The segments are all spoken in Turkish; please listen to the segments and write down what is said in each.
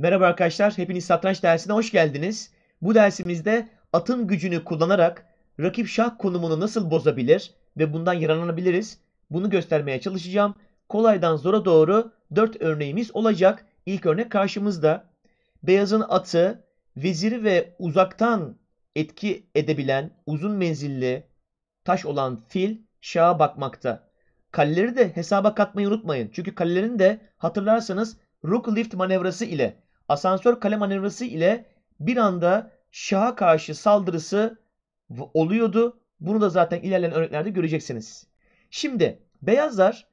Merhaba arkadaşlar, hepiniz satranç dersine hoş geldiniz. Bu dersimizde atın gücünü kullanarak rakip şah konumunu nasıl bozabilir ve bundan yararlanabiliriz bunu göstermeye çalışacağım. Kolaydan zora doğru 4 örneğimiz olacak. İlk örnek karşımızda. Beyazın atı, veziri ve uzaktan etki edebilen uzun menzilli taş olan fil şaha bakmakta. Kaleleri de hesaba katmayı unutmayın. Çünkü kalelerin de hatırlarsanız Rook Lift manevrası ile asansör kale manevrası ile bir anda Şah'a karşı saldırısı oluyordu. Bunu da zaten ilerleyen örneklerde göreceksiniz. Şimdi beyazlar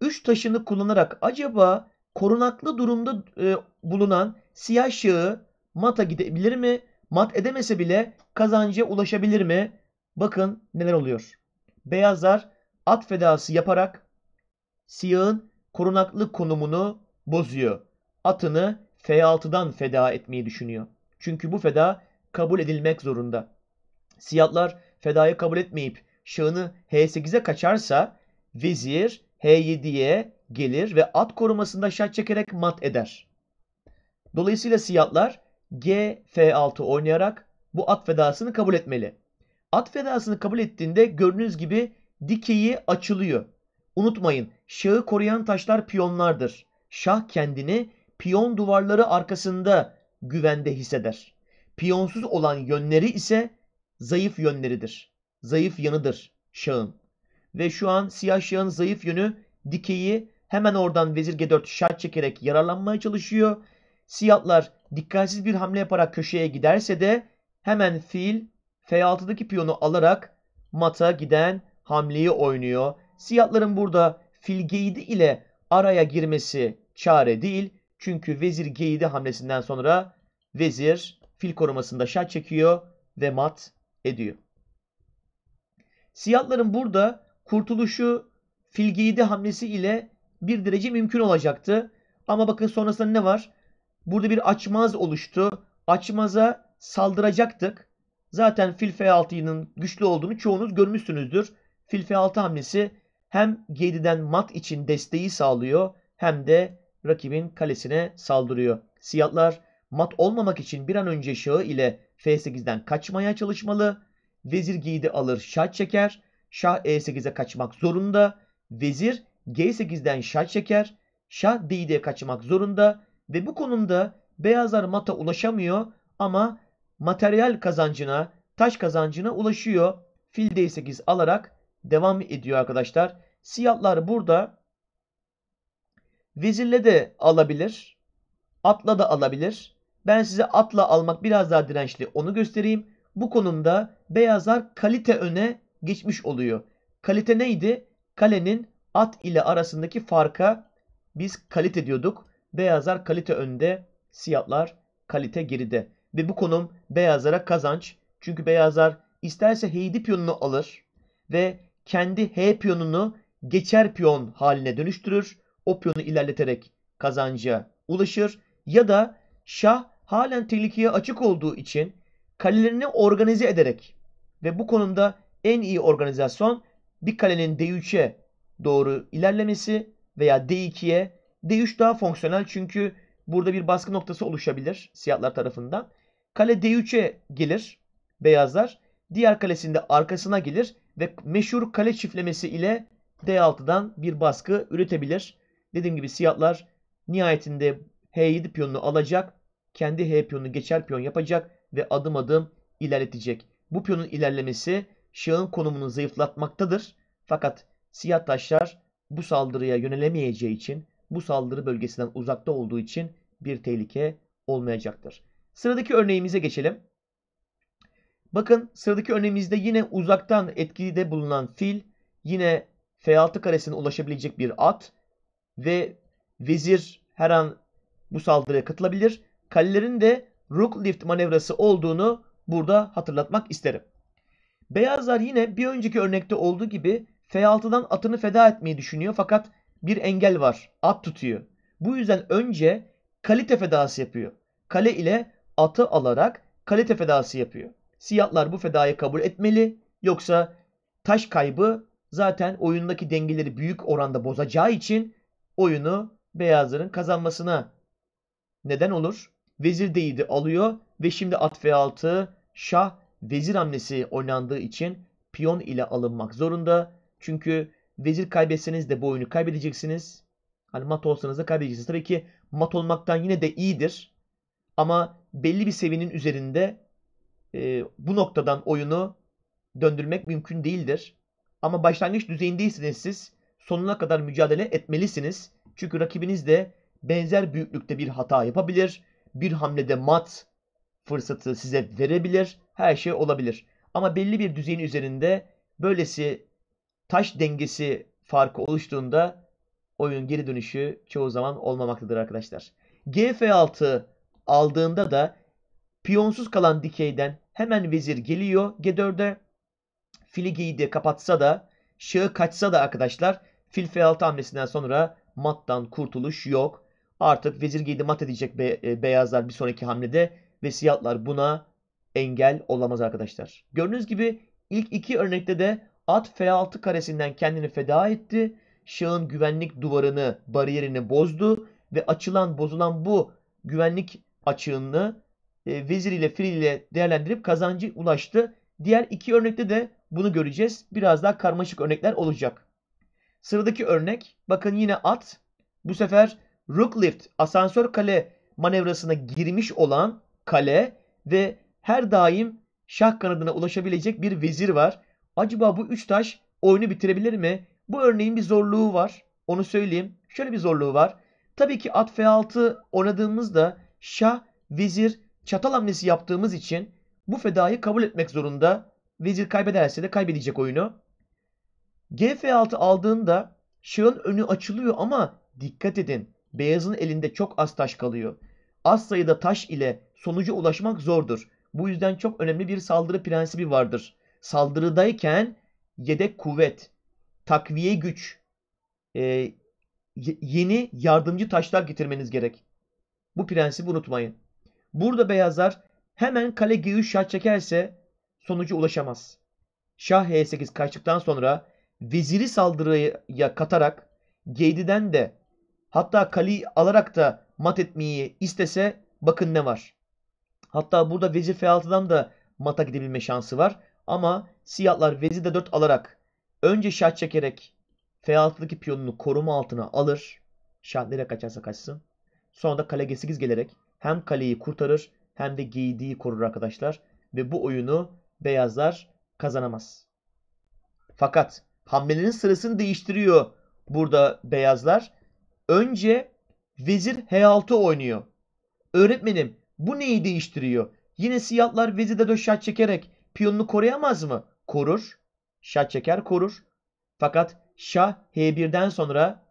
3 taşını kullanarak acaba korunaklı durumda e, bulunan siyah şahı mata gidebilir mi? Mat edemese bile kazancıya ulaşabilir mi? Bakın neler oluyor. Beyazlar at fedası yaparak siyahın korunaklı konumunu bozuyor. Atını F6'dan feda etmeyi düşünüyor. Çünkü bu feda kabul edilmek zorunda. Siyahlar fedayı kabul etmeyip şahını H8'e kaçarsa vezir H7'ye gelir ve at korumasında şah çekerek mat eder. Dolayısıyla siyahlar G F6 oynayarak bu at fedasını kabul etmeli. At fedasını kabul ettiğinde gördüğünüz gibi dikeyi açılıyor. Unutmayın şahı koruyan taşlar piyonlardır. Şah kendini piyon duvarları arkasında güvende hisseder. Piyonsuz olan yönleri ise zayıf yönleridir. Zayıf yanıdır şahın. Ve şu an siyah şahın zayıf yönü dikeyi hemen oradan vezir G4 şart çekerek yararlanmaya çalışıyor. Siyahlar dikkatsiz bir hamle yaparak köşeye giderse de hemen fil F6'daki piyonu alarak mata giden hamleyi oynuyor. Siyahların burada fil G7 ile araya girmesi çare değil. Çünkü vezir G7 hamlesinden sonra vezir fil korumasında şah çekiyor ve mat ediyor. Siyahların burada kurtuluşu fil G7 hamlesi ile bir derece mümkün olacaktı. Ama bakın sonrasında ne var? Burada bir açmaz oluştu. Açmaza saldıracaktık. Zaten fil F6'nın güçlü olduğunu çoğunuz görmüşsünüzdür. Fil F6 hamlesi hem G7'den mat için desteği sağlıyor hem de rakibin kalesine saldırıyor. Siyahlar mat olmamak için bir an önce şahı ile F8'den kaçmaya çalışmalı. Vezir giydi alır şah çeker. Şah E8'e kaçmak zorunda. Vezir G8'den şah çeker. Şah D7'ye kaçmak zorunda. Ve bu konumda beyazlar mata ulaşamıyor ama materyal kazancına, taş kazancına ulaşıyor. Fil D8 alarak devam ediyor arkadaşlar. Siyahlar burada Vezirle de alabilir. Atla da alabilir. Ben size atla almak biraz daha dirençli onu göstereyim. Bu konumda beyazlar kalite öne geçmiş oluyor. Kalite neydi? Kalenin at ile arasındaki farka biz kalite diyorduk. Beyazlar kalite önde, siyahlar kalite geride. Ve bu konum beyazlara kazanç. Çünkü beyazlar isterse heydi piyonunu alır ve kendi H piyonunu geçer piyon haline dönüştürür. Opyonu ilerleterek kazanca ulaşır ya da şah halen tehlikeye açık olduğu için kalelerini organize ederek ve bu konumda en iyi organizasyon bir kalenin D3'e doğru ilerlemesi veya D2'ye D3 daha fonksiyonel çünkü burada bir baskı noktası oluşabilir siyahlar tarafından. Kale D3'e gelir beyazlar. Diğer kalesinde arkasına gelir ve meşhur kale çiftlemesi ile D6'dan bir baskı üretebilir. Dediğim gibi siyahlar nihayetinde H7 piyonunu alacak. Kendi H piyonunu geçer piyon yapacak ve adım adım ilerletecek. Bu piyonun ilerlemesi şahın konumunu zayıflatmaktadır. Fakat siyah taşlar bu saldırıya yönelemeyeceği için bu saldırı bölgesinden uzakta olduğu için bir tehlike olmayacaktır. Sıradaki örneğimize geçelim. Bakın sıradaki örneğimizde yine uzaktan etkide bulunan fil yine F6 karesine ulaşabilecek bir at ve vezir her an bu saldırıya katılabilir. Kalelerin de rook lift manevrası olduğunu burada hatırlatmak isterim. Beyazlar yine bir önceki örnekte olduğu gibi F6'dan atını feda etmeyi düşünüyor fakat bir engel var. At tutuyor. Bu yüzden önce kalite fedası yapıyor. Kale ile atı alarak kalite fedası yapıyor. Siyahlar bu fedayı kabul etmeli. Yoksa taş kaybı zaten oyundaki dengeleri büyük oranda bozacağı için oyunu beyazların kazanmasına neden olur. Vezir değildi alıyor ve şimdi at f6 şah vezir hamlesi oynandığı için piyon ile alınmak zorunda. Çünkü vezir kaybetseniz de bu oyunu kaybedeceksiniz. Hani mat olsanız da kaybedeceksiniz. Tabii ki mat olmaktan yine de iyidir. Ama belli bir seviyenin üzerinde e, bu noktadan oyunu döndürmek mümkün değildir. Ama başlangıç düzeyindeyseniz siz sonuna kadar mücadele etmelisiniz. Çünkü rakibiniz de benzer büyüklükte bir hata yapabilir. Bir hamlede mat fırsatı size verebilir. Her şey olabilir. Ama belli bir düzeyin üzerinde böylesi taş dengesi farkı oluştuğunda oyun geri dönüşü çoğu zaman olmamaktadır arkadaşlar. Gf6 aldığında da piyonsuz kalan dikeyden hemen vezir geliyor. G4'e fili giydi kapatsa da şığı kaçsa da arkadaşlar Fil F6 hamlesinden sonra mattan kurtuluş yok. Artık vezir g mat edecek be, e, beyazlar bir sonraki hamlede ve siyahlar buna engel olamaz arkadaşlar. Gördüğünüz gibi ilk iki örnekte de at F6 karesinden kendini feda etti. Şahın güvenlik duvarını, bariyerini bozdu ve açılan, bozulan bu güvenlik açığını e, vezir ile fil ile değerlendirip kazancı ulaştı. Diğer iki örnekte de bunu göreceğiz. Biraz daha karmaşık örnekler olacak. Sıradaki örnek bakın yine at. Bu sefer rook asansör kale manevrasına girmiş olan kale ve her daim şah kanadına ulaşabilecek bir vezir var. Acaba bu üç taş oyunu bitirebilir mi? Bu örneğin bir zorluğu var. Onu söyleyeyim. Şöyle bir zorluğu var. Tabii ki at f6 oynadığımızda şah, vezir, çatal hamlesi yaptığımız için bu fedayı kabul etmek zorunda. Vezir kaybederse de kaybedecek oyunu. GF6 aldığında şahın önü açılıyor ama dikkat edin beyazın elinde çok az taş kalıyor. Az sayıda taş ile sonuca ulaşmak zordur. Bu yüzden çok önemli bir saldırı prensibi vardır. Saldırıdayken yedek kuvvet, takviye güç, e, yeni yardımcı taşlar getirmeniz gerek. Bu prensibi unutmayın. Burada beyazlar hemen kale G3 şah çekerse sonuca ulaşamaz. Şah H8 kaçtıktan sonra veziri saldırıya katarak Geydi'den de hatta kali alarak da mat etmeyi istese bakın ne var. Hatta burada vezir F6'dan da mata gidebilme şansı var. Ama siyahlar vezir de 4 alarak önce şah çekerek F6'daki piyonunu koruma altına alır. Şah nereye kaçarsa kaçsın. Sonra da kale G8 gelerek hem kaleyi kurtarır hem de giydiği korur arkadaşlar. Ve bu oyunu beyazlar kazanamaz. Fakat hamlelerin sırasını değiştiriyor burada beyazlar. Önce vezir H6 oynuyor. Öğretmenim bu neyi değiştiriyor? Yine siyahlar vezirde de şah çekerek piyonunu koruyamaz mı? Korur. Şah çeker korur. Fakat şah H1'den sonra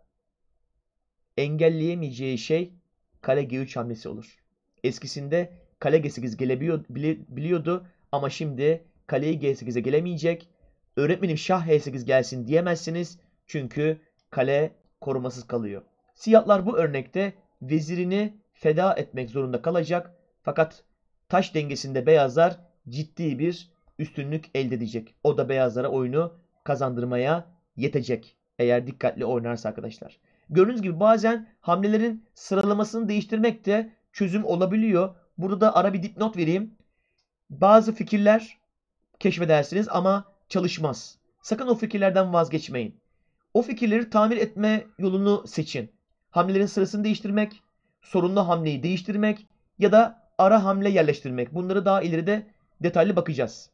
engelleyemeyeceği şey kale G3 hamlesi olur. Eskisinde kale G8 gelebiliyordu ama şimdi kaleyi G8'e gelemeyecek öğretmenim şah h8 gelsin diyemezsiniz. Çünkü kale korumasız kalıyor. Siyahlar bu örnekte vezirini feda etmek zorunda kalacak. Fakat taş dengesinde beyazlar ciddi bir üstünlük elde edecek. O da beyazlara oyunu kazandırmaya yetecek. Eğer dikkatli oynarsa arkadaşlar. Gördüğünüz gibi bazen hamlelerin sıralamasını değiştirmek de çözüm olabiliyor. Burada da ara bir dipnot vereyim. Bazı fikirler keşfedersiniz ama çalışmaz. Sakın o fikirlerden vazgeçmeyin. O fikirleri tamir etme yolunu seçin. Hamlelerin sırasını değiştirmek, sorunlu hamleyi değiştirmek ya da ara hamle yerleştirmek. Bunları daha ileride detaylı bakacağız.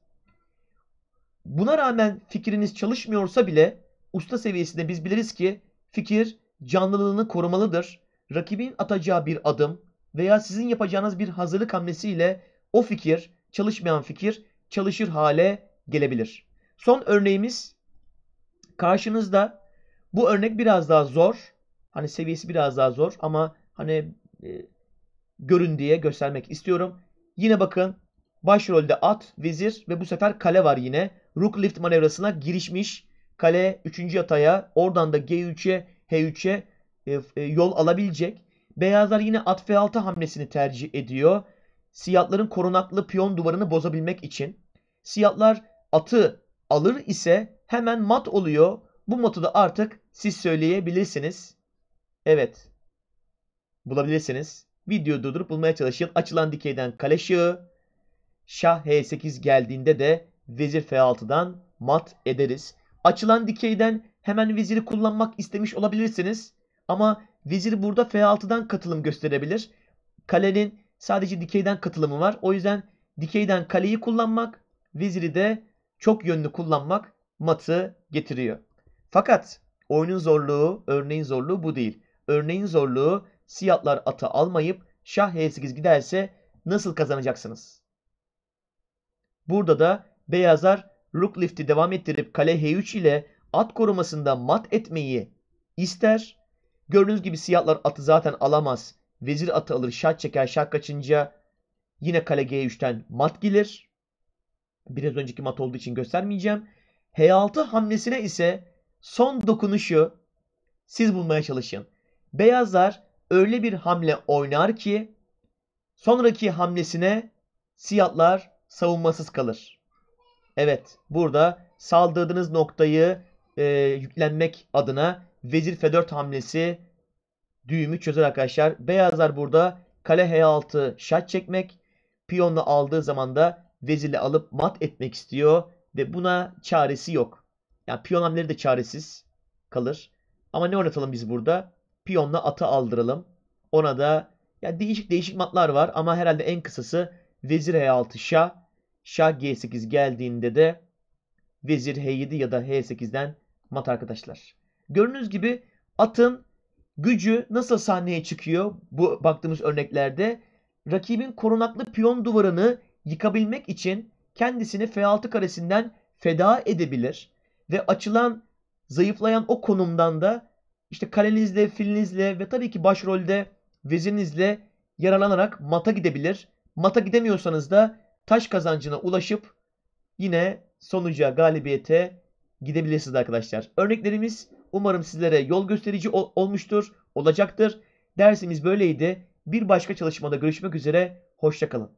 Buna rağmen fikriniz çalışmıyorsa bile usta seviyesinde biz biliriz ki fikir canlılığını korumalıdır. Rakibin atacağı bir adım veya sizin yapacağınız bir hazırlık hamlesiyle o fikir, çalışmayan fikir çalışır hale gelebilir. Son örneğimiz karşınızda bu örnek biraz daha zor. Hani seviyesi biraz daha zor ama hani e, görün diye göstermek istiyorum. Yine bakın başrolde at, vezir ve bu sefer kale var yine. Rook lift manevrasına girişmiş. Kale 3. yataya oradan da G3'e H3'e e, e, yol alabilecek. Beyazlar yine at F6 hamlesini tercih ediyor. Siyahların korunaklı piyon duvarını bozabilmek için. Siyahlar atı alır ise hemen mat oluyor. Bu matı da artık siz söyleyebilirsiniz. Evet. Bulabilirsiniz. Videoyu durdurup bulmaya çalışın. Açılan dikeyden kale şığı. Şah H8 geldiğinde de vezir F6'dan mat ederiz. Açılan dikeyden hemen veziri kullanmak istemiş olabilirsiniz. Ama vezir burada F6'dan katılım gösterebilir. Kalenin sadece dikeyden katılımı var. O yüzden dikeyden kaleyi kullanmak, veziri de çok yönlü kullanmak matı getiriyor. Fakat oyunun zorluğu, örneğin zorluğu bu değil. Örneğin zorluğu siyahlar atı almayıp şah h8 giderse nasıl kazanacaksınız? Burada da beyazlar rook lifti devam ettirip kale h3 ile at korumasında mat etmeyi ister. Gördüğünüz gibi siyahlar atı zaten alamaz. Vezir atı alır, şah çeker, şah kaçınca yine kale g3'ten mat gelir. Biraz önceki mat olduğu için göstermeyeceğim. H6 hamlesine ise son dokunuşu siz bulmaya çalışın. Beyazlar öyle bir hamle oynar ki sonraki hamlesine siyahlar savunmasız kalır. Evet burada saldırdığınız noktayı e, yüklenmek adına vezir f4 hamlesi düğümü çözer arkadaşlar. Beyazlar burada kale h6 şah çekmek piyonla aldığı zaman da vezili alıp mat etmek istiyor ve buna çaresi yok. Yani piyon hamleri de çaresiz kalır. Ama ne oynatalım biz burada? Piyonla atı aldıralım. Ona da ya değişik değişik matlar var ama herhalde en kısası vezir h6 şah. Şah g8 geldiğinde de vezir h7 ya da h8'den mat arkadaşlar. Gördüğünüz gibi atın gücü nasıl sahneye çıkıyor bu baktığımız örneklerde? Rakibin korunaklı piyon duvarını yıkabilmek için kendisini F6 karesinden feda edebilir ve açılan zayıflayan o konumdan da işte kalenizle, filinizle ve tabii ki başrolde vezirinizle yaralanarak mata gidebilir. Mata gidemiyorsanız da taş kazancına ulaşıp yine sonuca, galibiyete gidebilirsiniz arkadaşlar. Örneklerimiz umarım sizlere yol gösterici ol olmuştur, olacaktır. Dersimiz böyleydi. Bir başka çalışmada görüşmek üzere. Hoşçakalın.